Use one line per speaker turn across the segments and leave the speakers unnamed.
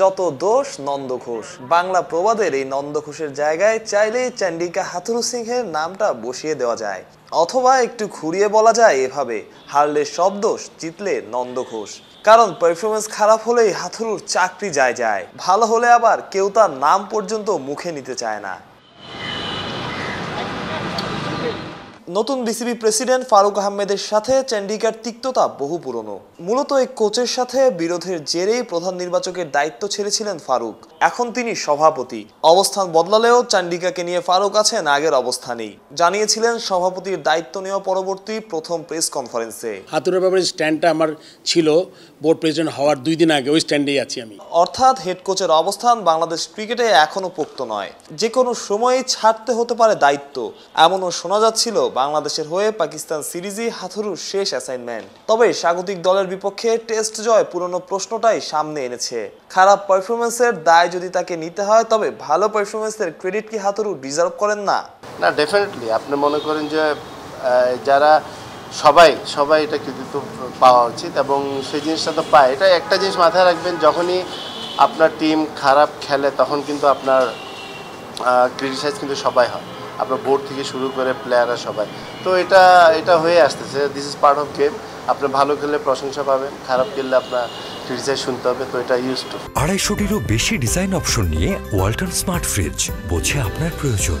যত দোষ নন্দ ঘোষ বাংলা প্রবাদের এই নন্দ ঘোষের জায়গায় চাইলেই চান্ডিকা হাথুরু সিংহের নামটা বসিয়ে দেওয়া যায় অথবা একটু ঘুরিয়ে বলা যায় এভাবে হারলে সব দোষ জিতলে নন্দ ঘোষ কারণ পারফরমেন্স খারাপ হলেই হাথুরুর চাকরি যায় যায় ভালো হলে আবার কেউ তার নাম পর্যন্ত মুখে নিতে চায় না নতুন বিসিবি প্রেসিডেন্ট ফারুক আহমেদের সাথে চণ্ডীগড় তিক্ততা বহু পুরনো মূলত এই কোচের সাথে বিরোধের জেরেই প্রধান নির্বাচকের দায়িত্ব ছেড়েছিলেন ফারুক এখন তিনি সভাপতি অবস্থান বদলালেও চণ্ডিকাকে নিয়ে ফারুক আছেন আগের অবস্থানেই জানিয়েছিলেন সভাপতির দায়িত্ব নেওয়া পরবর্তী প্রথম প্রেস কনফারেন্সে হাতুরের ব্যাপারে স্ট্যান্ডটা আমার ছিল বোর্ড প্রেসিডেন্ট হওয়ার দুই দিন আগে ওই স্ট্যান্ডেই আছি আমি অর্থাৎ হেড কোচের অবস্থান বাংলাদেশ ক্রিকেটে এখনো পোক্ত নয় যে কোনো সময়ে ছাড়তে হতে পারে দায়িত্ব এমনও শোনা যাচ্ছিল বাংলাদেশের হয়ে পাকিস্তান সিরিজই হাথুরুর শেষ অ্যাসাইনমেন্ট তবে স্বাগতিক দলের বিপক্ষে টেস্ট জয় পুরনো প্রশ্নটাই সামনে এনেছে খারাপ পারফরমেন্সের দায় যদি তাকে নিতে হয় তবে ভালো পারফরমেন্সের ক্রেডিট কি
হাথুরু ডিজার্ভ করেন না না ডেফিনেটলি আপনি মনে করেন যে যারা সবাই সবাই এটা কৃতিত্ব পাওয়া উচিত এবং সেই জিনিসটা তো পায় এটা একটা জিনিস মাথায় রাখবেন যখনই আপনার টিম খারাপ খেলে তখন কিন্তু আপনার ক্রিটিসাইজ কিন্তু সবাই হয় আপনার বোর্ড থেকে শুরু করে প্লেয়াররা সবাই তো এটা এটা হয়ে আসতেছে this is part of game আপনি ভালো খেললে প্রশংসা পাবেন খারাপ খেললে আপনার ক্রিটিসাইজ শুনতে হবে তো এটা ইউজ টু
আড়াইশোটিরও বেশি ডিজাইন অপশন নিয়ে ওয়াল্টন স্মার্ট ফ্রিজ বোঝে আপনার প্রয়োজন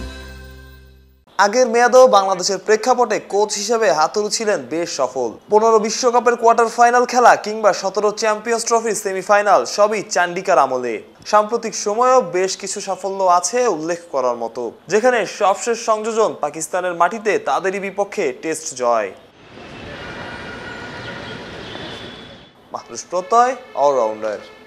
আগের মেয়াদেও বাংলাদেশের প্রেক্ষাপটে কোচ হিসেবে হাতুরু ছিলেন বেশ সফল পনেরো বিশ্বকাপের কোয়ার্টার ফাইনাল খেলা কিংবা সতেরো চ্যাম্পিয়ন্স ট্রফির সেমিফাইনাল সবই চান্ডিকার আমলে সাম্প্রতিক সময়েও বেশ কিছু সাফল্য আছে উল্লেখ করার মতো যেখানে সবশেষ সংযোজন পাকিস্তানের মাটিতে তাদেরই বিপক্ষে টেস্ট জয় মাহরুষ প্রত্যয় অলরাউন্ডার